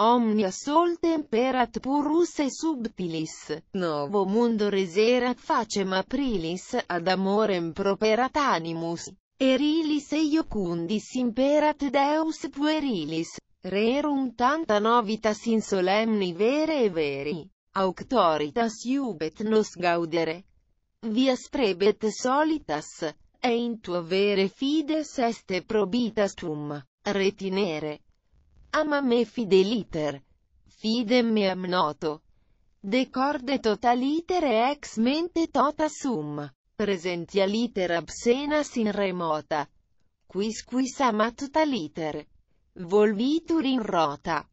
Omnia sol temperat purus e subtilis, novo mundo reserat facem aprilis, ad amorem properat animus, erilis e iocundis imperat Deus puerilis, rerum tanta novitas in solemni vere e veri, auctoritas iubet nos gaudere, via sprebet solitas, e in tuo vere fides este probitas tum, retinere. Ama me fideliter. Fidem meam noto. Decorde totaliter e ex mente tota sum. Presentia liter absenas in remota. Quisquis ama totaliter. Volvitur in rota.